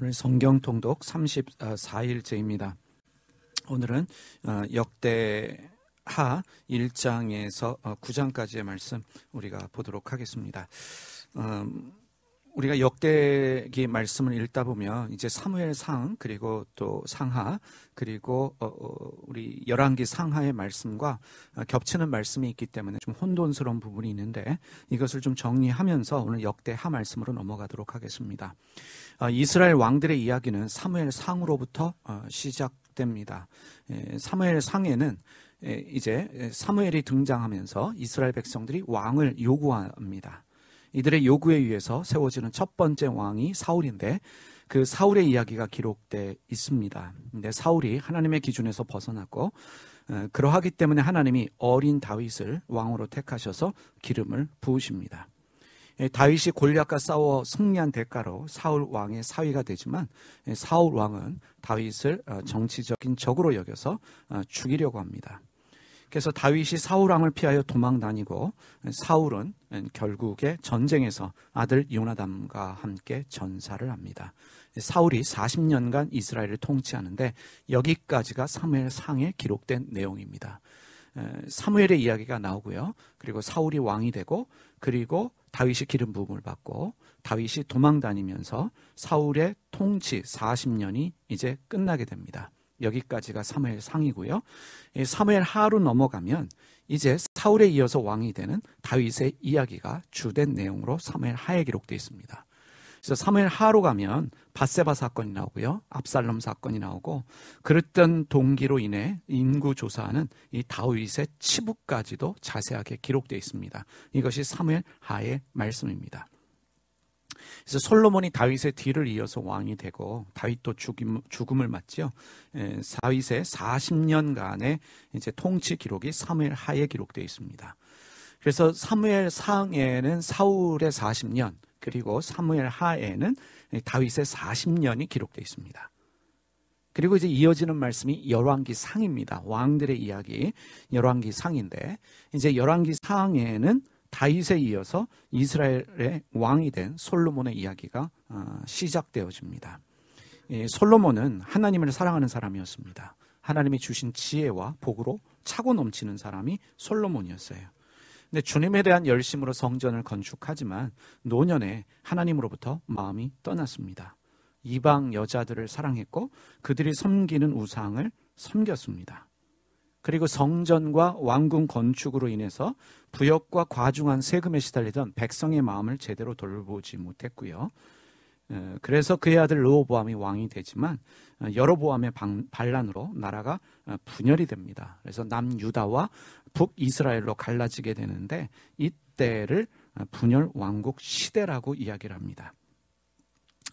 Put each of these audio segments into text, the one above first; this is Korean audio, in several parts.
오늘 성경 통독 34일째입니다. 오늘은 어, 역대하 1장에서 9장까지의 어, 말씀 우리가 보도록 하겠습니다. 음, 우리가 역대기 말씀을 읽다 보면 이제 사무엘상 그리고 또 상하 그리고 어, 어 우리 열왕기 상하의 말씀과 어, 겹치는 말씀이 있기 때문에 좀 혼돈스러운 부분이 있는데 이것을 좀 정리하면서 오늘 역대하 말씀으로 넘어가도록 하겠습니다. 어, 이스라엘 왕들의 이야기는 사무엘 상으로부터 어, 시작됩니다. 에, 예, 사무엘 상에는 에, 예, 이제 사무엘이 등장하면서 이스라엘 백성들이 왕을 요구합니다. 이들의 요구에 의해서 세워지는 첫 번째 왕이 사울인데 그 사울의 이야기가 기록돼 있습니다. 근데 사울이 하나님의 기준에서 벗어났고 어, 그러하기 때문에 하나님이 어린 다윗을 왕으로 택하셔서 기름을 부으십니다. 예, 다윗이 골리앗과 싸워 승리한 대가로 사울 왕의 사위가 되지만 예, 사울 왕은 다윗을 어, 정치적인 적으로 여겨서 어, 죽이려고 합니다. 그래서 다윗이 사울왕을 피하여 도망 다니고 사울은 결국에 전쟁에서 아들 요나담과 함께 전사를 합니다. 사울이 40년간 이스라엘을 통치하는데 여기까지가 사무엘상에 기록된 내용입니다. 사무엘의 이야기가 나오고요. 그리고 사울이 왕이 되고 그리고 다윗이 기름 부음을 받고 다윗이 도망 다니면서 사울의 통치 40년이 이제 끝나게 됩니다. 여기까지가 사무엘 상이고요. 사무엘 하로 넘어가면 이제 사울에 이어서 왕이 되는 다윗의 이야기가 주된 내용으로 사무엘 하에 기록되어 있습니다. 그래서 사무엘 하로 가면 바세바 사건이 나오고요. 압살롬 사건이 나오고 그랬던 동기로 인해 인구 조사하는 이 다윗의 치부까지도 자세하게 기록되어 있습니다. 이것이 사무엘 하의 말씀입니다. 그래서 솔로몬이 다윗의 뒤를 이어서 왕이 되고 다윗도 죽임, 죽음을 맞죠요 에, 예, 다윗의 40년간의 이제 통치 기록이 사무엘 하에 기록되어 있습니다. 그래서 사무엘 상에는 사울의 40년 그리고 사무엘 하에는 다윗의 40년이 기록되어 있습니다. 그리고 이제 이어지는 말씀이 열왕기 상입니다. 왕들의 이야기 열왕기 상인데 이제 열왕기 상에는 다윗에 이어서 이스라엘의 왕이 된 솔로몬의 이야기가 아, 시작되어집니다. 예, 솔로몬은 하나님을 사랑하는 사람이었습니다. 하나님이 주신 지혜와 복으로 차고 넘치는 사람이 솔로몬이었어요. 근데 주님에 대한 열심으로 성전을 건축하지만 노년에 하나님으로부터 마음이 떠났습니다. 이방 여자들을 사랑했고 그들이 섬기는 우상을 섬겼습니다. 그리고 성전과 왕궁 건축으로 인해서 부역과 과중한 세금에 시달리던 백성의 마음을 제대로 돌보지 못했고요. 그래서 그의 아들 르호보암이 왕이 되지만 어, 여로보암의 반란으로 나라가 어, 분열이 됩니다. 그래서 남유다와 북이스라엘로 갈라지게 되는데 이때를 어, 분열 왕국 시대라고 이야기를 합니다.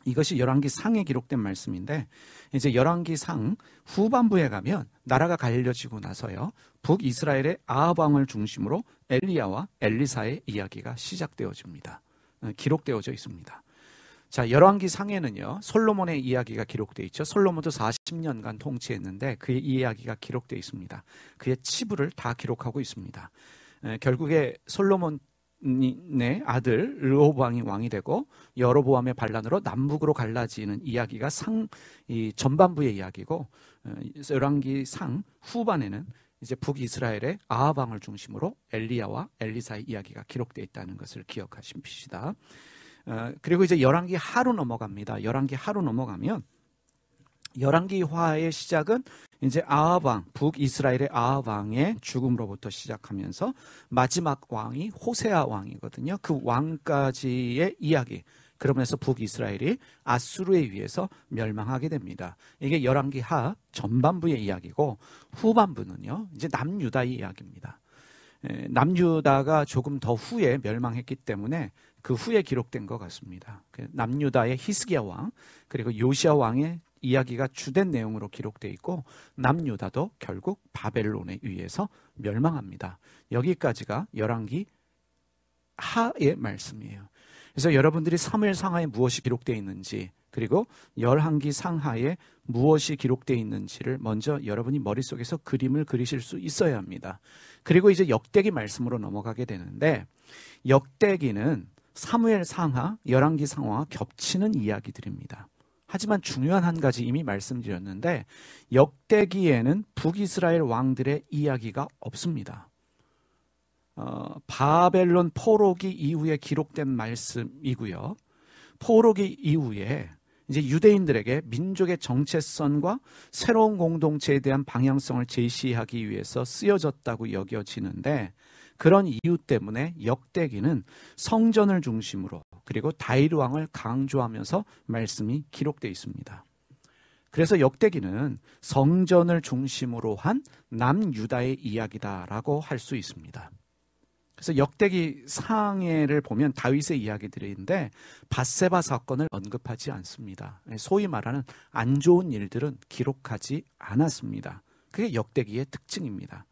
이것이 열왕기 상에 기록된 말씀인데 이제 열왕기 상 후반부에 가면 나라가 갈려지고 나서요. 북이스라엘의 아하방을 중심으로 엘리야와 엘리사의 이야기가 시작되어집니다. 어, 기록되어져 있습니다. 자, 열왕기 상에는요. 솔로몬의 이야기가 기록되어 있죠. 솔로몬도 40년간 통치했는데 그의 이야기가 기록되어 있습니다. 그의 치부를 다 기록하고 있습니다. 결국에 솔로몬 네 아들 르호보암이 왕이 되고 여로보암의 반란으로 남북으로 갈라지는 이야기가 상 이 전반부의 이야기고 어, 열왕기 상 후반에는 이제 북이스라엘의 아하방을 중심으로 엘리야와 엘리사의 이야기가 기록되어 있다는 것을 기억하십시다. 어, 그리고 이제 열왕기 하루 넘어갑니다. 열왕기 하루 넘어가면 열왕기화의 시작은 이제 아하왕, 북이스라엘의 아하왕의 죽음으로부터 시작하면서 마지막 왕이 호세아 왕이거든요. 그 왕까지의 이야기. 그러면서 북이스라엘이 아수르에 의해서 멸망하게 됩니다. 이게 열왕기 하 전반부의 이야기고 후반부는요. 이제 남유다의 이야기입니다. 남유다가 조금 더 후에 멸망했기 때문에 그 후에 기록된 것 같습니다. 그 남유다의 히스기야 왕 그리고 요시아 왕의 이야기가 주된 내용으로 기록돼 있고 남유다도 결국 바벨론에 의해서 멸망합니다. 여기까지가 열왕기 하의 말씀이에요. 그래서 여러분들이 사무엘 상하에 무엇이 기록되어 있는지 그리고 열한기 상하에 무엇이 기록되어 있는지를 먼저 여러분이 머릿속에서 그림을 그리실 수 있어야 합니다. 그리고 이제 역대기 말씀으로 넘어가게 되는데 역대기는 사무엘 상하, 열한기 상하와 겹치는 이야기들입니다. 하지만 중요한 한 가지 이미 말씀드렸는데 역대기에는 북이스라엘 왕들의 이야기가 없습니다. 어, 바벨론 포로기 이후에 기록된 말씀이고요. 포로기 이후에 이제 유대인들에게 민족의 정체성과 새로운 공동체에 대한 방향성을 제시하기 위해서 쓰여졌다고 여겨지는데 그런 이유 때문에 역대기는 성전을 중심으로 그리고 다윗 왕을 강조하면서 말씀이 기록되어 있습니다. 그래서 역대기는 성전을 중심으로 한 남유다의 이야기다라고 할 수 있습니다. 그래서 역대기 상해를 보면 다윗의 이야기들인데 바세바 사건을 언급하지 않습니다. 소위 말하는 안 좋은 일들은 기록하지 않았습니다. 그게 역대기의 특징입니다.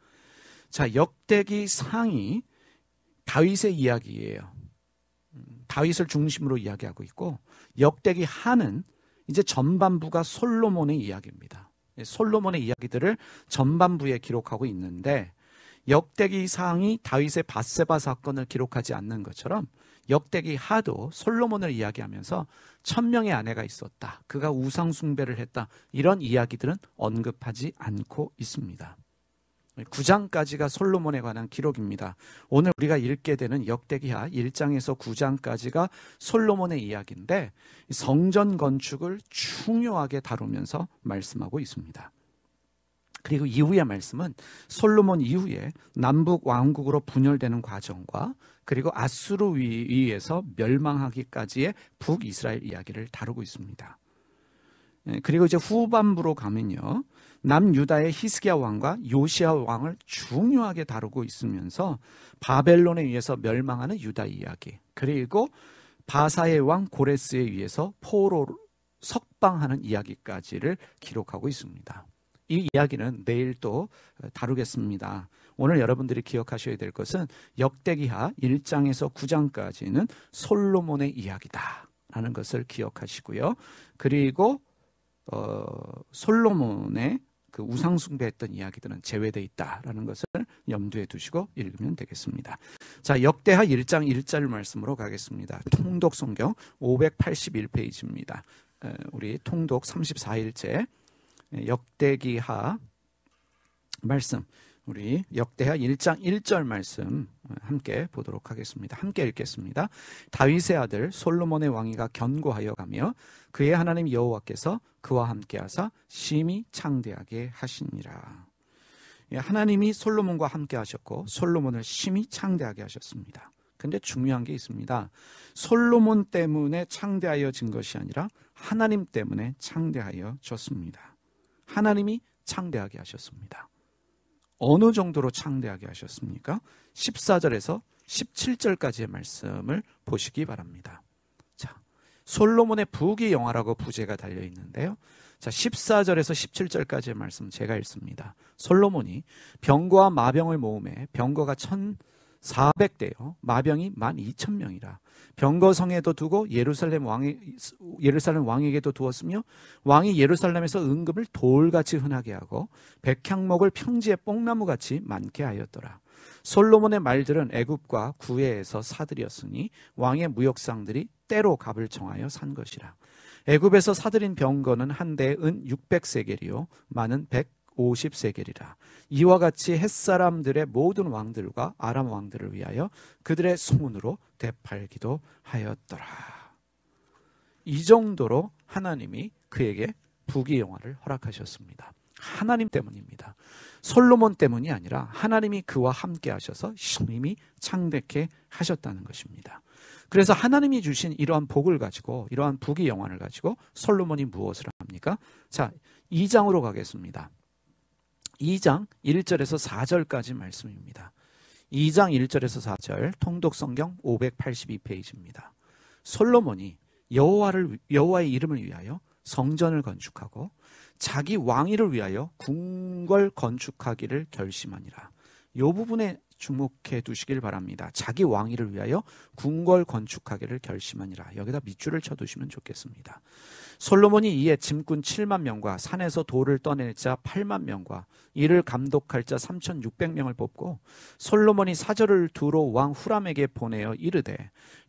자, 역대기 상이 다윗의 이야기예요. 다윗을 중심으로 이야기하고 있고 역대기 하는 이제 전반부가 솔로몬의 이야기입니다. 예, 솔로몬의 이야기들을 전반부에 기록하고 있는데 역대기 상이 다윗의 바세바 사건을 기록하지 않는 것처럼 역대기 하도 솔로몬을 이야기하면서 천명의 아내가 있었다. 그가 우상 숭배를 했다. 이런 이야기들은 언급하지 않고 있습니다. 9장까지가 솔로몬에 관한 기록입니다. 오늘 우리가 읽게 되는 역대기하 1장에서 9장까지가 솔로몬의 이야기인데 성전 건축을 중요하게 다루면서 말씀하고 있습니다. 그리고 이후의 말씀은 솔로몬 이후에 남북 왕국으로 분열되는 과정과 그리고 아수르 위에서 멸망하기까지의 북이스라엘 이야기를 다루고 있습니다. 예, 그리고 이제 후반부로 가면요. 남유다의 히스기야 왕과 요시아 왕을 중요하게 다루고 있으면서 바벨론에 의해서 멸망하는 유다 이야기 그리고 바사의 왕 고레스에 의해서 포로 석방하는 이야기까지를 기록하고 있습니다. 이 이야기는 내일 또 다루겠습니다. 오늘 여러분들이 기억하셔야 될 것은 역대기하 1장에서 9장까지는 솔로몬의 이야기다라는 것을 기억하시고요. 그리고 어, 솔로몬의 그 우상 숭배했던 이야기들은 제외되어 있다라는 것을 염두에 두시고 읽으면 되겠습니다. 자, 역대하 1장 1절 말씀으로 가겠습니다. 통독 성경 581페이지입니다. 우리 통독 34일째 역대기하 말씀 우리 역대하 1장 1절 말씀 함께 보도록 하겠습니다. 함께 읽겠습니다. 다윗의 아들 솔로몬의 왕위가 견고하여 가며 그의 하나님 여호와께서 그와 함께하사 심히 창대하게 하시니라. 예, 하나님이 솔로몬과 함께하셨고 솔로몬을 심히 창대하게 하셨습니다. 근데 중요한 게 있습니다. 솔로몬 때문에 창대하여진 것이 아니라 하나님 때문에 창대하여졌습니다. 하나님이 창대하게 하셨습니다. 어느 정도로 창대하게 하셨습니까? 14절에서 17절까지의 말씀을 보시기 바랍니다. 솔로몬의 부귀 영화라고 부제가 달려 있는데요. 자, 14절에서 17절까지의 말씀 제가 읽습니다. 솔로몬이 병과 마병을 모음해 병거가 1,400대요. 마병이 12,000명이라. 병거성에도 두고 예루살렘 왕에 예루살렘 왕에게도 두었으며 왕이 예루살렘에서 은금을 돌같이 흔하게 하고 백향목을 평지에 뽕나무같이 많게 하였더라. 솔로몬의 말들은 애굽과 구해에서 사들였으니 왕의 무역상들이 때로 값을 정하여 산 것이라. 애굽에서 사들인 병거는 한 대에 은 600세겔이요 많은 150세겔이라. 이와 같이 햇사람들의 모든 왕들과 아람 왕들을 위하여 그들의 소문으로 되팔기도 하였더라. 이 정도로 하나님이 그에게 부귀 영화를 허락하셨습니다. 하나님 때문입니다. 솔로몬 때문이 아니라 하나님이 그와 함께 하셔서 신이 창대케 하셨다는 것입니다. 그래서 하나님이 주신 이러한 복을 가지고 이러한 부귀 영화를 가지고 솔로몬이 무엇을 합니까? 자, 2장으로 가겠습니다. 2장 1절에서 4절까지 말씀입니다. 2장 1절에서 4절 통독 성경 582페이지입니다. 솔로몬이 여호와를 여호와의 이름을 위하여 성전을 건축하고 자기 왕위를 위하여 궁궐 건축하기를 결심하니라. 요 부분에 주목해 두시길 바랍니다. 자기 왕위를 위하여 궁궐 건축하기를 결심하니라. 여기다 밑줄을 쳐 두시면 좋겠습니다. 솔로몬이 이에 짐꾼 7만 명과 산에서 돌을 떠낼 자 8만 명과 이를 감독할 자 3,600명을 뽑고 솔로몬이 사절을 두로 왕 후람에게 보내어 이르되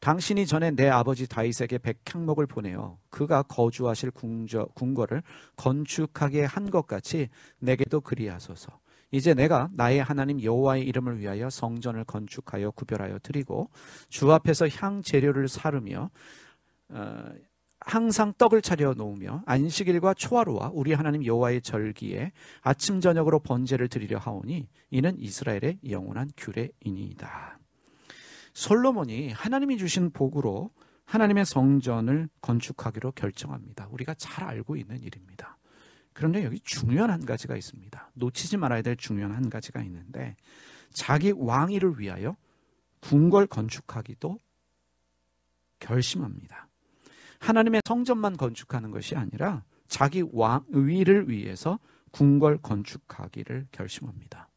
당신이 전에 내 아버지 다윗에게 백향목을 보내어 그가 거주하실 궁 궁궐을 건축하게 한 것 같이 내게도 그리하소서. 이제 내가 나의 하나님 여호와의 이름을 위하여 성전을 건축하여 구별하여 드리고 주 앞에서 향 재료를 사르며 어, 항상 떡을 차려 놓으며 안식일과 초하루와 우리 하나님 여호와의 절기에 아침 저녁으로 번제를 드리려 하오니 이는 이스라엘의 영원한 규례이니이다. 솔로몬이 하나님이 주신 복으로 하나님의 성전을 건축하기로 결정합니다. 우리가 잘 알고 있는 일입니다. 그런데 여기 중요한 한 가지가 있습니다. 놓치지 말아야 될 중요한 한 가지가 있는데 자기 왕위를 위하여 궁궐 건축하기도 결심합니다. 하나님의 성전만 건축하는 것이 아니라 자기 왕위를 위해서 궁궐 건축하기를 결심합니다.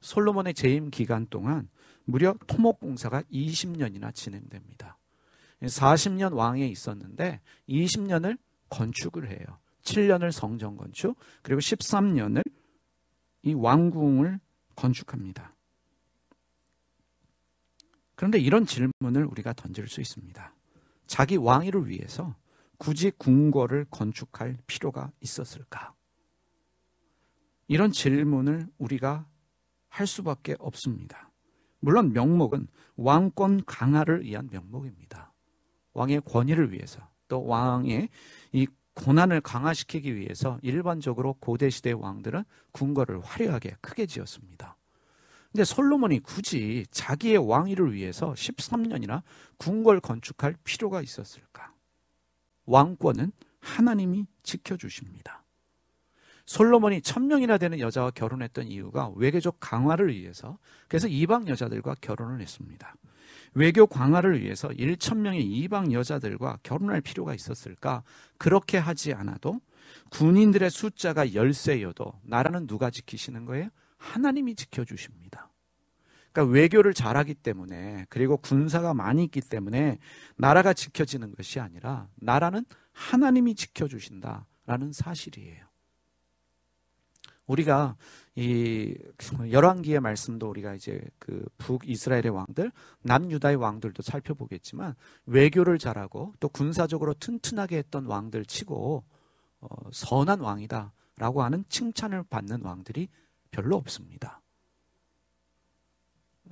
솔로몬의 재임 기간 동안 무려 토목 공사가 20년이나 진행됩니다. 40년 왕에 있었는데 20년을 건축을 해요. 7년을 성전 건축, 그리고 13년을 이 왕궁을 건축합니다. 그런데 이런 질문을 우리가 던질 수 있습니다. 자기 왕위를 위해서 굳이 궁궐을 건축할 필요가 있었을까? 이런 질문을 우리가 할 수밖에 없습니다. 물론 명목은 왕권 강화를 위한 명목입니다. 왕의 권위를 위해서 또 왕의 고난을 강화시키기 위해서 일반적으로 고대 시대 왕들은 궁궐을 화려하게 크게 지었습니다. 근데 솔로몬이 굳이 자기의 왕위를 위해서 13년이나 궁궐 건축할 필요가 있었을까? 왕권은 하나님이 지켜주십니다. 솔로몬이 천명이나 되는 여자와 결혼했던 이유가 외교적 강화를 위해서 그래서 이방 여자들과 결혼을 했습니다. 외교 강화를 위해서 1천 명의 이방 여자들과 결혼할 필요가 있었을까? 그렇게 하지 않아도 군인들의 숫자가 열세여도 나라는 누가 지키시는 거예요? 하나님이 지켜주십니다. 그러니까 외교를 잘하기 때문에 그리고 군사가 많이 있기 때문에 나라가 지켜지는 것이 아니라 나라는 하나님이 지켜주신다라는 사실이에요. 우리가 이 그 열왕기의 말씀도 우리가 이제 그 북이스라엘의 왕들, 남유다의 왕들도 살펴보겠지만 외교를 잘하고 또 군사적으로 튼튼하게 했던 왕들 치고 어, 선한 왕이다라고 하는 칭찬을 받는 왕들이 별로 없습니다.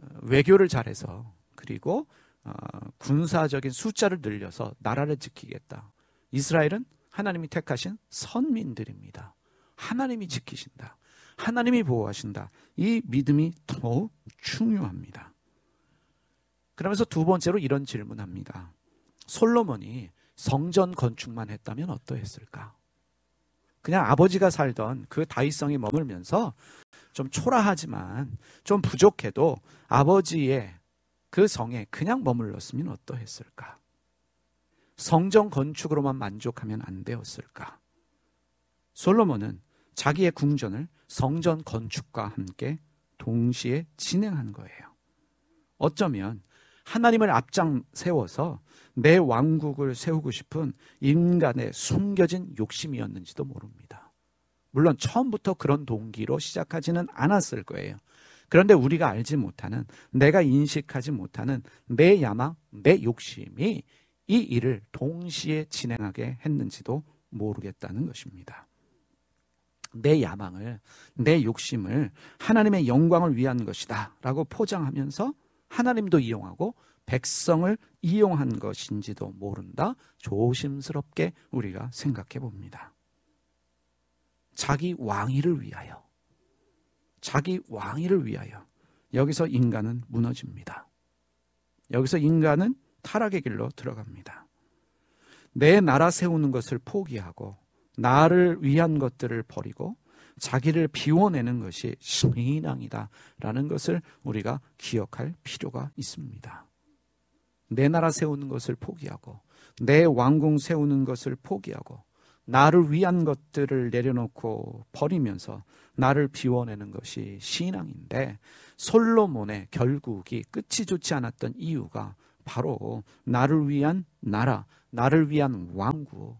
어, 외교를 잘해서 그리고 어, 군사적인 숫자를 늘려서 나라를 지키겠다. 이스라엘은 하나님이 택하신 선민들입니다. 하나님이 지키신다. 하나님이 보호하신다. 이 믿음이 더욱 중요합니다. 그러면서 두 번째로 이런 질문합니다. 솔로몬이 성전 건축만 했다면 어떠했을까? 그냥 아버지가 살던 그다윗성에 머물면서 좀 초라하지만 좀 부족해도 아버지의 그 성에 그냥 머물렀으면 어떠했을까? 성전 건축으로만 만족하면 안 되었을까? 솔로몬은 자기의 궁전을 성전 건축과 함께 동시에 진행한 거예요. 어쩌면 하나님을 앞장 세워서 내 왕국을 세우고 싶은 인간의 숨겨진 욕심이었는지도 모릅니다. 물론 처음부터 그런 동기로 시작하지는 않았을 거예요. 그런데 우리가 알지 못하는, 내가 인식하지 못하는 내 야망, 내 욕심이 이 일을 동시에 진행하게 했는지도 모르겠다는 것입니다. 내 야망을, 내 욕심을 하나님의 영광을 위한 것이다. 라고 포장하면서 하나님도 이용하고 백성을 이용한 것인지도 모른다. 조심스럽게 우리가 생각해 봅니다. 자기 왕위를 위하여. 자기 왕위를 위하여. 여기서 인간은 무너집니다. 여기서 인간은 타락의 길로 들어갑니다. 내 나라 세우는 것을 포기하고 나를 위한 것들을 버리고 자기를 비워내는 것이 신앙이다라는 것을 우리가 기억할 필요가 있습니다. 내 나라 세우는 것을 포기하고 내 왕궁 세우는 것을 포기하고 나를 위한 것들을 내려놓고 버리면서 나를 비워내는 것이 신앙인데 솔로몬의 결국이 끝이 좋지 않았던 이유가 바로 나를 위한 나라, 나를 위한 왕국,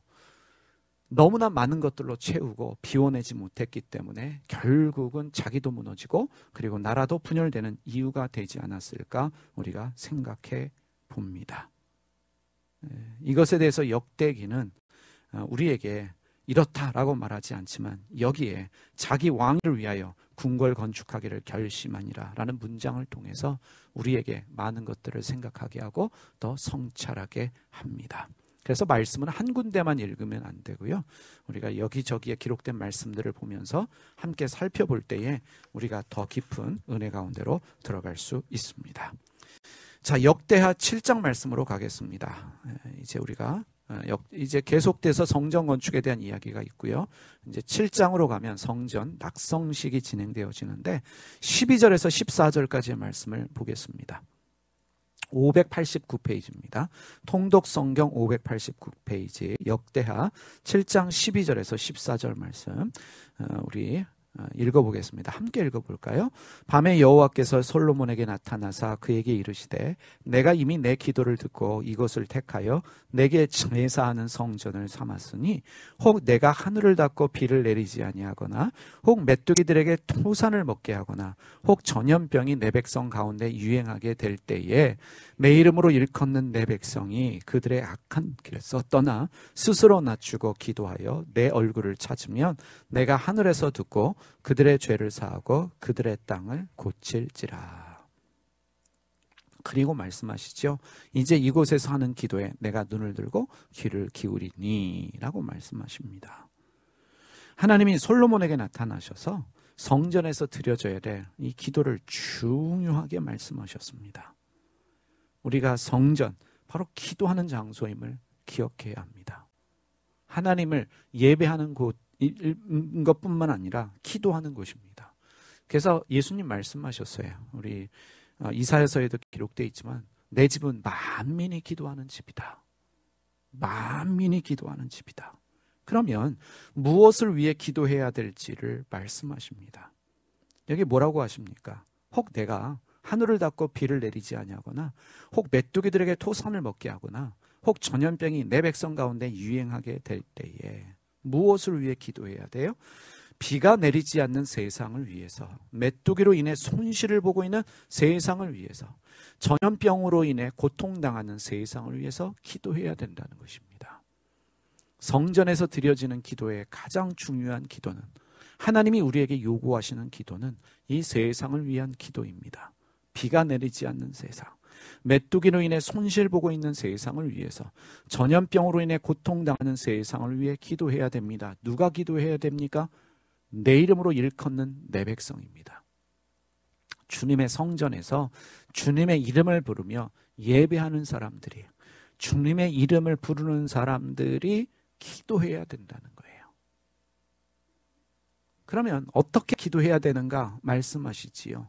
너무나 많은 것들로 채우고 비워내지 못했기 때문에 결국은 자기도 무너지고 그리고 나라도 분열되는 이유가 되지 않았을까 우리가 생각해 봅니다. 네, 이것에 대해서 역대기는 어, 우리에게 이렇다라고 말하지 않지만 여기에 자기 왕을 위하여 궁궐 건축하기를 결심하니라라는 문장을 통해서 우리에게 많은 것들을 생각하게 하고 더 성찰하게 합니다. 그래서 말씀은 한 군데만 읽으면 안 되고요. 우리가 여기저기에 기록된 말씀들을 보면서 함께 살펴볼 때에 우리가 더 깊은 은혜 가운데로 들어갈 수 있습니다. 자, 역대하 7장 말씀으로 가겠습니다. 예, 이제 우리가 어, 역, 이제 계속돼서 성전 건축에 대한 이야기가 있고요. 이제 7장으로 가면 성전 낙성식이 진행되어지는데 12절에서 14절까지의 말씀을 보겠습니다. 589페이지입니다. 통독 성경 589페이지 역대하 7장 12절에서 14절 말씀 어, 우리 어, 읽어보겠습니다. 함께 읽어볼까요? 밤에 여호와께서 솔로몬에게 나타나사 그에게 이르시되 내가 이미 내 기도를 듣고 이것을 택하여 내게 제사하는 성전을 삼았으니 혹 내가 하늘을 닫고 비를 내리지 아니하거나 혹 메뚜기들에게 토산을 먹게 하거나 혹 전염병이 내 백성 가운데 유행하게 될 때에 내 이름으로 일컫는 내 백성이 그들의 악한 길에서 떠나 스스로 낮추고 기도하여 내 얼굴을 찾으면 내가 하늘에서 듣고 그들의 죄를 사하고 그들의 땅을 고칠지라. 그리고 말씀하시죠. 이제 이곳에서 하는 기도에 내가 눈을 들고 귀를 기울이니라고 말씀하십니다. 하나님이 솔로몬에게 나타나셔서 성전에서 드려져야 될 이 기도를 중요하게 말씀하셨습니다. 우리가 성전, 바로 기도하는 장소임을 기억해야 합니다. 하나님을 예배하는 곳인 것뿐만 아니라 기도하는 곳입니다. 그래서 예수님 말씀하셨어요. 우리 어, 이사야서에도 기록되 있지만 내 집은 만민이 기도하는 집이다. 만민이 기도하는 집이다. 그러면 무엇을 위해 기도해야 될지를 말씀하십니다. 여기 뭐라고 하십니까? 혹 내가 하늘을 닫고 비를 내리지 아니하거나 혹 메뚜기들에게 토산을 먹게 하거나 혹 전염병이 내 백성 가운데 유행하게 될 때에 무엇을 위해 기도해야 돼요? 비가 내리지 않는 세상을 위해서, 메뚜기로 인해 손실을 보고 있는 세상을 위해서, 전염병으로 인해 고통당하는 세상을 위해서 기도해야 된다는 것입니다. 성전에서 드려지는 기도의 가장 중요한 기도는 하나님이 우리에게 요구하시는 기도는 이 세상을 위한 기도입니다. 비가 내리지 않는 세상, 메뚜기로 인해 손실 보고 있는 세상을 위해서 전염병으로 인해 고통당하는 세상을 위해 기도해야 됩니다. 누가 기도해야 됩니까? 내 이름으로 일컫는 내 백성입니다. 주님의 성전에서 주님의 이름을 부르며 예배하는 사람들이 주님의 이름을 부르는 사람들이 기도해야 된다는 거예요. 그러면 어떻게 기도해야 되는가 말씀하시지요.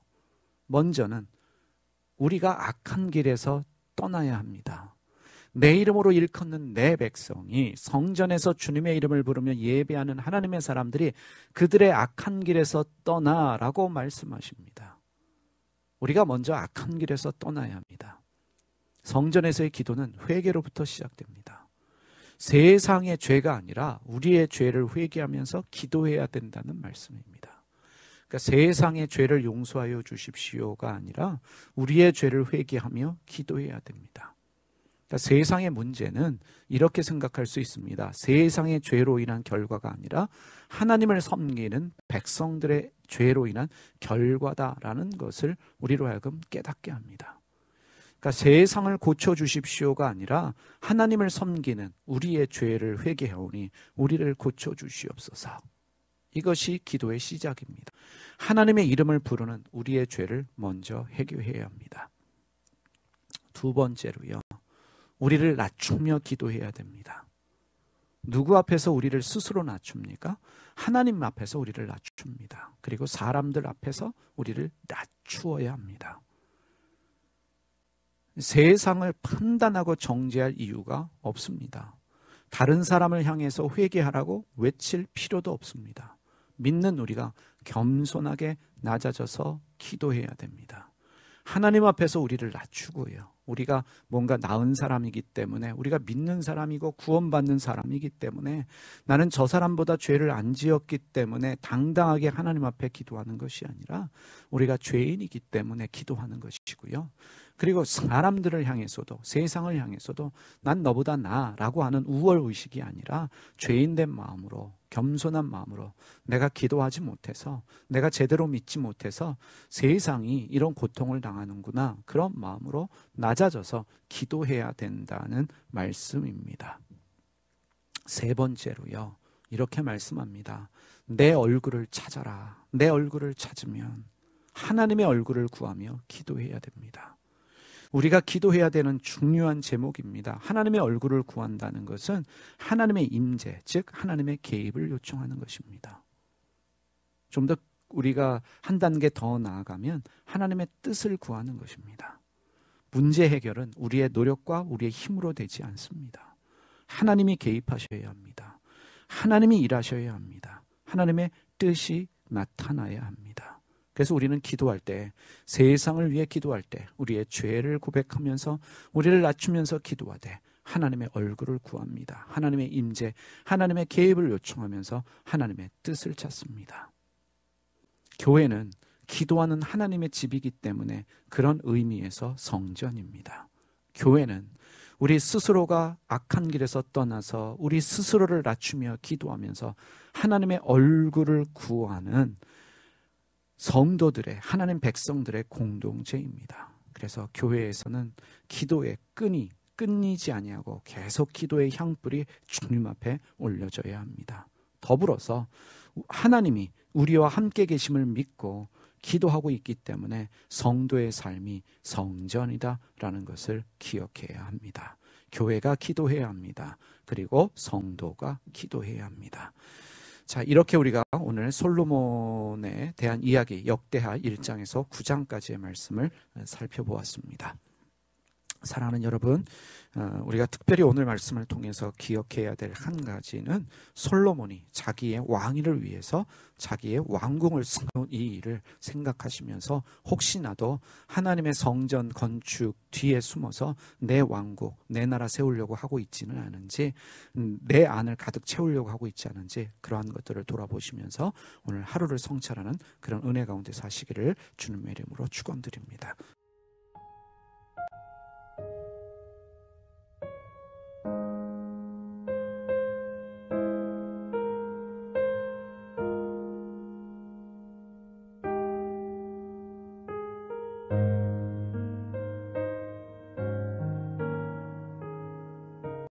먼저는 우리가 악한 길에서 떠나야 합니다. 내 이름으로 일컫는 내 백성이 성전에서 주님의 이름을 부르며 예배하는 하나님의 사람들이 그들의 악한 길에서 떠나라고 말씀하십니다. 우리가 먼저 악한 길에서 떠나야 합니다. 성전에서의 기도는 회개로부터 시작됩니다. 세상의 죄가 아니라 우리의 죄를 회개하면서 기도해야 된다는 말씀입니다. 그러니까 세상의 죄를 용서하여 주십시오가 아니라 우리의 죄를 회개하며 기도해야 됩니다. 그러니까 세상의 문제는 이렇게 생각할 수 있습니다. 세상의 죄로 인한 결과가 아니라 하나님을 섬기는 백성들의 죄로 인한 결과다라는 것을 우리로 하여금 깨닫게 합니다. 그러니까 세상을 고쳐 주십시오가 아니라 하나님을 섬기는 우리의 죄를 회개하오니 우리를 고쳐 주시옵소서. 이것이 기도의 시작입니다. 하나님의 이름을 부르는 우리의 죄를 먼저 해결해야 합니다. 두 번째로요. 우리를 낮추며 기도해야 됩니다. 누구 앞에서 우리를 스스로 낮춥니까? 하나님 앞에서 우리를 낮춥니다. 그리고 사람들 앞에서 우리를 낮추어야 합니다. 세상을 판단하고 정죄할 이유가 없습니다. 다른 사람을 향해서 회개하라고 외칠 필요도 없습니다. 믿는 우리가 겸손하게 낮아져서 기도해야 됩니다. 하나님 앞에서 우리를 낮추고요. 우리가 뭔가 나은 사람이기 때문에 우리가 믿는 사람이고 구원받는 사람이기 때문에 나는 저 사람보다 죄를 안 지었기 때문에 당당하게 하나님 앞에 기도하는 것이 아니라 우리가 죄인이기 때문에 기도하는 것이고요. 그리고 사람들을 향해서도 세상을 향해서도 난 너보다 나라고 하는 우월 의식이 아니라 죄인된 마음으로 겸손한 마음으로 내가 기도하지 못해서 내가 제대로 믿지 못해서 세상이 이런 고통을 당하는구나 그런 마음으로 낮아져서 기도해야 된다는 말씀입니다. 세 번째로요. 이렇게 말씀합니다. 내 얼굴을 찾아라. 내 얼굴을 찾으면 하나님의 얼굴을 구하며 기도해야 됩니다. 우리가 기도해야 되는 중요한 제목입니다. 하나님의 얼굴을 구한다는 것은 하나님의 임재, 즉 하나님의 개입을 요청하는 것입니다. 좀 더 우리가 한 단계 더 나아가면 하나님의 뜻을 구하는 것입니다. 문제 해결은 우리의 노력과 우리의 힘으로 되지 않습니다. 하나님이 개입하셔야 합니다. 하나님이 일하셔야 합니다. 하나님의 뜻이 나타나야 합니다. 그래서 우리는 기도할 때 세상을 위해 기도할 때 우리의 죄를 고백하면서 우리를 낮추면서 기도하되 하나님의 얼굴을 구합니다. 하나님의 임재, 하나님의 개입을 요청하면서 하나님의 뜻을 찾습니다. 교회는 기도하는 하나님의 집이기 때문에 그런 의미에서 성전입니다. 교회는 우리 스스로가 악한 길에서 떠나서 우리 스스로를 낮추며 기도하면서 하나님의 얼굴을 구하는 성도들의 하나님 백성들의 공동체입니다. 그래서 교회에서는 기도의 끈이 끊이지 아니하고 계속 기도의 향불이 주님 앞에 올려져야 합니다. 더불어서 하나님이 우리와 함께 계심을 믿고 기도하고 있기 때문에 성도의 삶이 성전이다라는 것을 기억해야 합니다. 교회가 기도해야 합니다. 그리고 성도가 기도해야 합니다. 자, 이렇게 우리가 오늘 솔로몬에 대한 이야기 역대하 1장에서 9장까지의 말씀을 살펴보았습니다. 사랑하는 여러분, 어, 우리가 특별히 오늘 말씀을 통해서 기억해야 될 한 가지는 솔로몬이 자기의 왕위를 위해서 자기의 왕궁을 세운 이 일을 생각하시면서 혹시나도 하나님의 성전 건축 뒤에 숨어서 내 왕국, 내 나라 세우려고 하고 있지는 않은지 음, 내 안을 가득 채우려고 하고 있지 않은지 그러한 것들을 돌아보시면서 오늘 하루를 성찰하는 그런 은혜 가운데 사시기를 주님의 이름으로 축원드립니다.